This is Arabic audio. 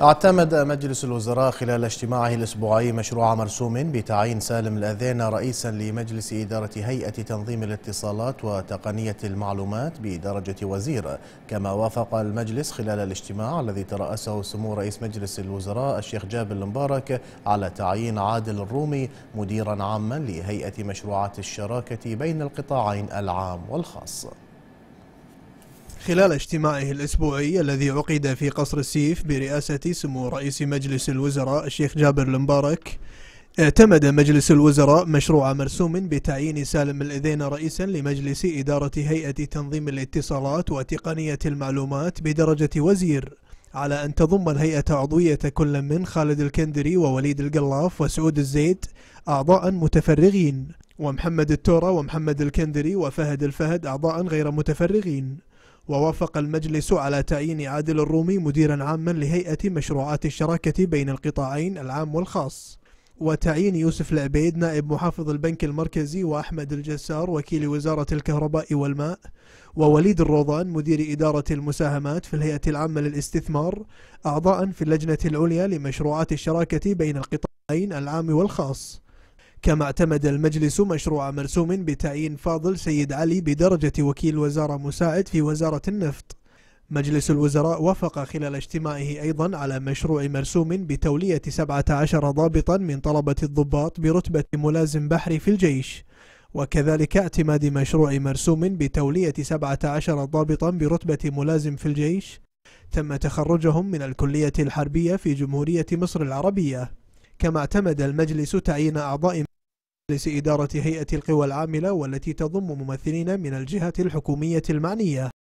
اعتمد مجلس الوزراء خلال اجتماعه الاسبوعي مشروع مرسوم بتعيين سالم الاذين رئيسا لمجلس اداره هيئه تنظيم الاتصالات وتقنيه المعلومات بدرجه وزير كما وافق المجلس خلال الاجتماع الذي تراسه سمو رئيس مجلس الوزراء الشيخ جابر المبارك على تعيين عادل الرومي مديرا عاما لهيئه مشروعات الشراكه بين القطاعين العام والخاص خلال اجتماعه الأسبوعي الذي عقد في قصر السيف برئاسة سمو رئيس مجلس الوزراء الشيخ جابر المبارك اعتمد مجلس الوزراء مشروع مرسوم بتعيين سالم الإذين رئيسا لمجلس إدارة هيئة تنظيم الاتصالات وتقنية المعلومات بدرجة وزير على أن تضم الهيئة عضوية كل من خالد الكندري ووليد القلاف وسعود الزيد أعضاء متفرغين ومحمد التورة ومحمد الكندري وفهد الفهد أعضاء غير متفرغين ووافق المجلس على تعيين عادل الرومي مديرا عاما لهيئة مشروعات الشراكة بين القطاعين العام والخاص وتعيين يوسف العبيد نائب محافظ البنك المركزي وأحمد الجسار وكيل وزارة الكهرباء والماء ووليد الروضان مدير إدارة المساهمات في الهيئة العامة للاستثمار أعضاء في اللجنة العليا لمشروعات الشراكة بين القطاعين العام والخاص كما اعتمد المجلس مشروع مرسوم بتعيين فاضل سيد علي بدرجة وكيل وزارة مساعد في وزارة النفط مجلس الوزراء وافق خلال اجتماعه أيضا على مشروع مرسوم بتولية 17 ضابطا من طلبة الضباط برتبة ملازم بحري في الجيش وكذلك اعتماد مشروع مرسوم بتولية 17 ضابطا برتبة ملازم في الجيش تم تخرجهم من الكلية الحربية في جمهورية مصر العربية كما اعتمد المجلس تعيين أعضاء مجلس إدارة هيئة القوى العاملة والتي تضم ممثلين من الجهات الحكومية المعنية